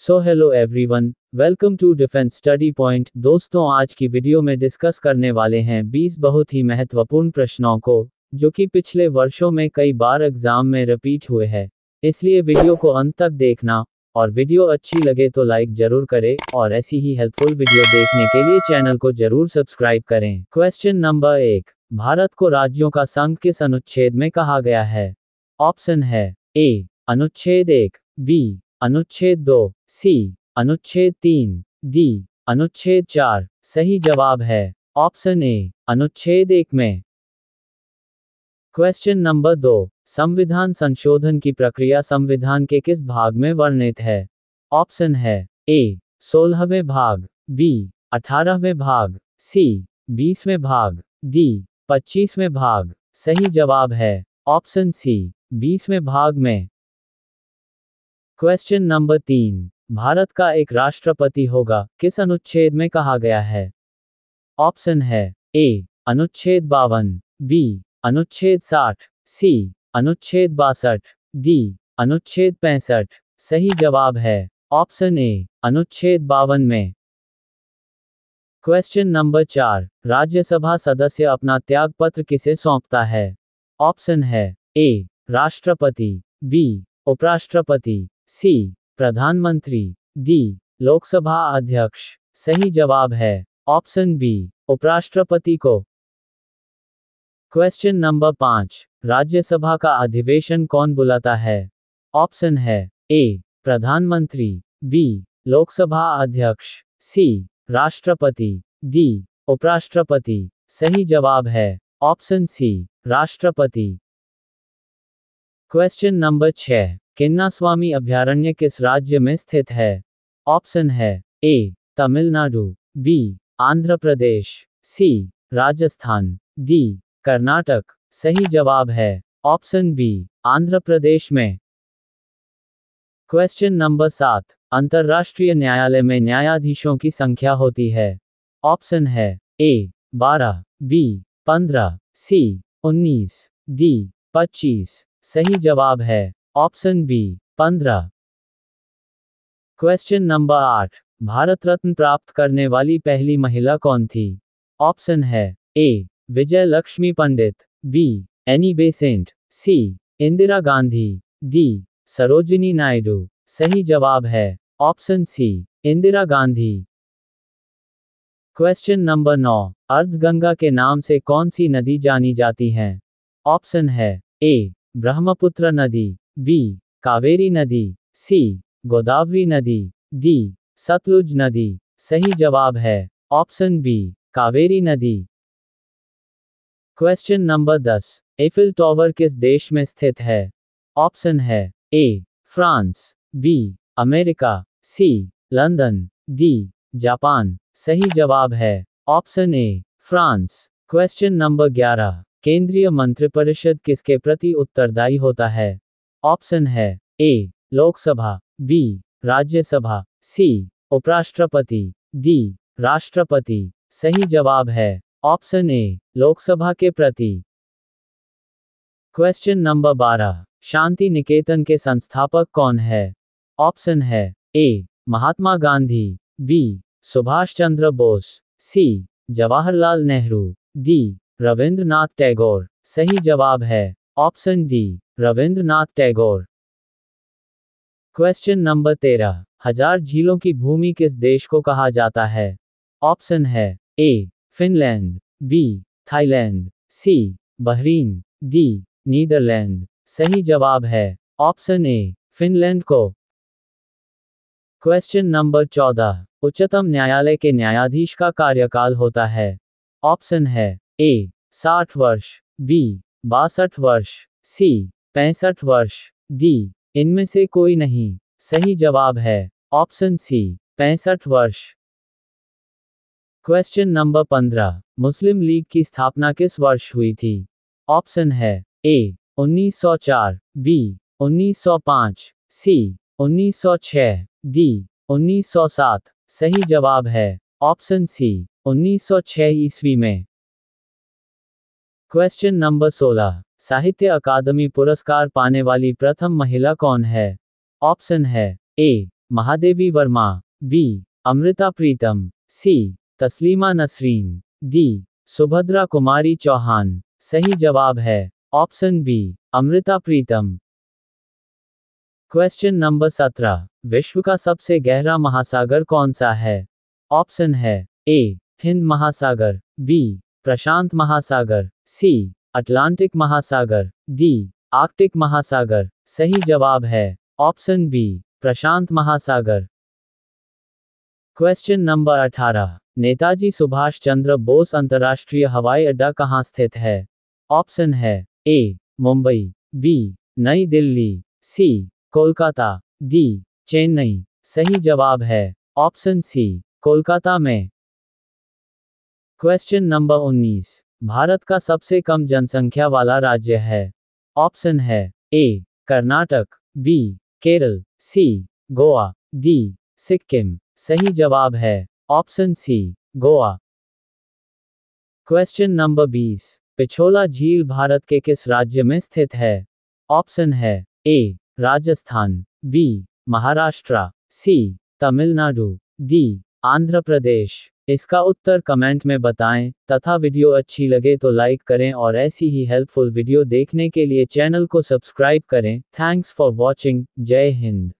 so hello everyone welcome to defence study point दोस्तों आज की वीडियो में डिस्कस करने वाले हैं 20 बहुत ही महत्वपूर्ण प्रश्नों को जो कि पिछले वर्षों में कई बार एग्जाम में रिपीट हुए हैं इसलिए वीडियो को अंत तक देखना और वीडियो अच्छी लगे तो लाइक जरूर करें और ऐसी ही हेल्पफुल वीडियो देखने के लिए चैनल को जरूर सब्सक्राइब करें क्वेश्चन नंबर एक भारत को राज्यों का संघ किस अनुच्छेद में कहा गया है ऑप्शन है ए अनुच्छेद एक बी अनुच्छेद दो सी अनुच्छेद तीन डी अनुच्छेद चार सही जवाब है ऑप्शन ए अनुच्छेद एक में क्वेश्चन नंबर दो संविधान संशोधन की प्रक्रिया संविधान के किस भाग में वर्णित है ऑप्शन है ए सोलहवें भाग बी अठारहवें भाग सी बीसवें भाग डी पच्चीसवें भाग सही जवाब है ऑप्शन सी बीसवें भाग में क्वेश्चन नंबर तीन भारत का एक राष्ट्रपति होगा किस अनुच्छेद में कहा गया है ऑप्शन है ए अनुच्छेद बावन बी अनुच्छेद साठ सी अनुच्छेद बासठ डी अनुच्छेद पैंसठ सही जवाब है ऑप्शन ए अनुच्छेद बावन में क्वेश्चन नंबर चार राज्यसभा सदस्य अपना त्याग पत्र किसे सौंपता है ऑप्शन है ए राष्ट्रपति बी उपराष्ट्रपति सी प्रधानमंत्री डी लोकसभा अध्यक्ष सही जवाब है ऑप्शन बी उपराष्ट्रपति को क्वेश्चन नंबर पांच राज्यसभा का अधिवेशन कौन बुलाता है ऑप्शन है ए प्रधानमंत्री बी लोकसभा अध्यक्ष सी राष्ट्रपति डी उपराष्ट्रपति सही जवाब है ऑप्शन सी राष्ट्रपति क्वेश्चन नंबर छह स्वामी अभ्यारण्य किस राज्य में स्थित है ऑप्शन है A Tamil Nadu B Andhra Pradesh C Rajasthan D Karnataka सही जवाब है ऑप्शन बी आंध्र प्रदेश में क्वेश्चन नंबर सात अंतर्राष्ट्रीय न्यायालय में न्यायाधीशों की संख्या होती है ऑप्शन है ए बारह बी पंद्रह सी उन्नीस डी पच्चीस सही जवाब है ऑप्शन बी पंद्रह क्वेश्चन नंबर आठ भारत रत्न प्राप्त करने वाली पहली महिला कौन थी ऑप्शन है A Vijay Lakshmi Pandit B Annie Besant C Indira Gandhi D Sarojini Naidu सही जवाब है option C Indira Gandhi question number नौ अर्धगंगा के नाम से कौन सी नदी जानी जाती है ऑप्शन है ए ब्रह्मपुत्र नदी बी कावेरी नदी सी गोदावरी नदी डी सतलुज नदी सही जवाब है ऑप्शन बी कावेरी नदी क्वेश्चन नंबर दस एफिल टॉवर किस देश में स्थित है ऑप्शन है A France B America C London D Japan सही जवाब है option A France question number ग्यारह केंद्रीय मंत्रिपरिषद किसके प्रति उत्तरदायी होता है ऑप्शन है A Lok Sabha B Rajya Sabha C उपराष्ट्रपति डी राष्ट्रपति सही जवाब है ऑप्शन ए लोकसभा के प्रति क्वेश्चन नंबर बारह शांति निकेतन के संस्थापक कौन है ऑप्शन है A Mahatma Gandhi B Subhash Chandra Bose C Jawaharlal Nehru D Rabindranath Tagore सही जवाब है option D Rabindranath Tagore question number तेरह हजार झीलों की भूमि किस देश को कहा जाता है ऑप्शन है A Finland B Thailand C Bahrain D Netherland सही जवाब है ऑप्शन ए फिनलैंड को क्वेश्चन नंबर चौदह उच्चतम न्यायालय के न्यायाधीश का कार्यकाल होता है ऑप्शन है ए साठ वर्ष बी बासठ वर्ष सी पैंसठ वर्ष डी इनमें से कोई नहीं सही जवाब है ऑप्शन सी पैंसठ वर्ष क्वेश्चन नंबर पंद्रह मुस्लिम लीग की स्थापना किस वर्ष हुई थी ऑप्शन है ए 1904 बी 1905 सी 1906 डी 1907 सही जवाब है ऑप्शन सी 1906 ईस्वी में क्वेश्चन नंबर 16 साहित्य अकादमी पुरस्कार पाने वाली प्रथम महिला कौन है ऑप्शन है A Mahadevi Verma B Amrita Pritam C Taslima Nasrin D Subhadra Kumari Chauhan सही जवाब है option B Amrita Pritam question number 17 विश्व का सबसे गहरा महासागर कौन सा है ऑप्शन है ए हिंद महासागर बी प्रशांत महासागर सी अटलांटिक महासागर डी आर्कटिक महासागर सही जवाब है ऑप्शन बी प्रशांत महासागर क्वेश्चन नंबर 18 नेताजी सुभाष चंद्र बोस अंतर्राष्ट्रीय हवाई अड्डा कहाँ स्थित है ऑप्शन है ए Mumbai B New Delhi C Kolkata D Chennai सही जवाब है ऑप्शन सी कोलकाता में क्वेश्चन नंबर भारत का सबसे कम जनसंख्या वाला राज्य है ऑप्शन है A Karnataka B Kerala C Goa D Sikkim सही जवाब है option C Goa question number बीस पिछोला झील भारत के किस राज्य में स्थित है ऑप्शन है A Rajasthan B Maharashtra C Tamil Nadu D Andhra Pradesh इसका उत्तर कमेंट में बताएं तथा वीडियो अच्छी लगे तो लाइक करें और ऐसी ही हेल्पफुल वीडियो देखने के लिए चैनल को सब्सक्राइब करें थैंक्स फॉर वॉचिंग जय हिंद